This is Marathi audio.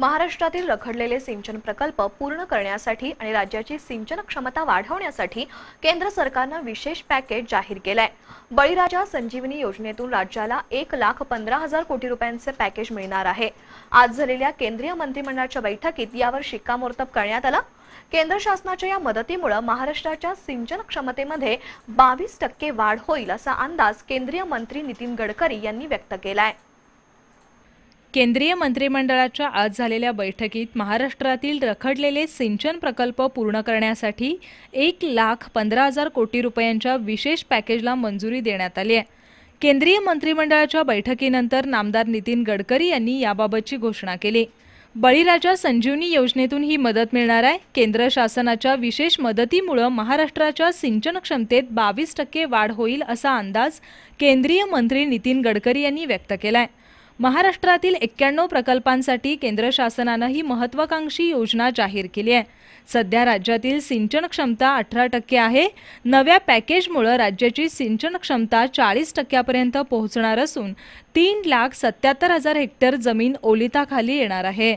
महाराष्ट्रातील रखडलेले सिंचन प्रकल्प पूर्ण करण्यासाठी आणि राज्याची सिंचन क्षमता वाढवण्यासाठी केंद्र सरकारनं विशेष पॅकेज जाहीर केलंय बळीराजा संजीवनी योजनेतून राज्याला एक लाख पंधरा हजार कोटी रुपयांचे पॅकेज मिळणार आहे आज झालेल्या केंद्रीय मंत्रिमंडळाच्या बैठकीत यावर शिक्कामोर्तब करण्यात आला केंद्र शासनाच्या या मदतीमुळे महाराष्ट्राच्या सिंचन क्षमतेमध्ये बावीस टक्के वाढ होईल असा अंदाज केंद्रीय मंत्री नितीन गडकरी यांनी व्यक्त केलाय केंद्रीय मंत्रिमंडळाच्या आज झालेल्या बैठकीत महाराष्ट्रातील रखडलेले सिंचन प्रकल्प पूर्ण करण्यासाठी एक लाख पंधरा हजार कोटी रुपयांच्या विशेष पॅकेजला मंजुरी देण्यात आली आहे केंद्रीय मंत्रिमंडळाच्या बैठकीनंतर नामदार नितीन गडकरी यांनी याबाबतची घोषणा केली बळीराजा संजीवनी योजनेतून ही मदत मिळणार आहे केंद्र शासनाच्या विशेष मदतीमुळं महाराष्ट्राच्या सिंचन क्षमतेत बावीस टक्के वाढ होईल असा अंदाज केंद्रीय मंत्री नितीन गडकरी यांनी व्यक्त केला आहे महाराष्ट्रातील एक्क्याण्णव प्रकल्पांसाठी केंद्र शासनानं ही महत्वाकांक्षी योजना जाहीर केली आहे सध्या राज्यातील सिंचन क्षमता अठरा टक्के आहे नव्या पॅकेजमुळं राज्याची सिंचन क्षमता चाळीस टक्क्यापर्यंत पोहोचणार असून तीन लाख सत्याहत्तर हजार हेक्टर जमीन ओलिताखाली येणार आहे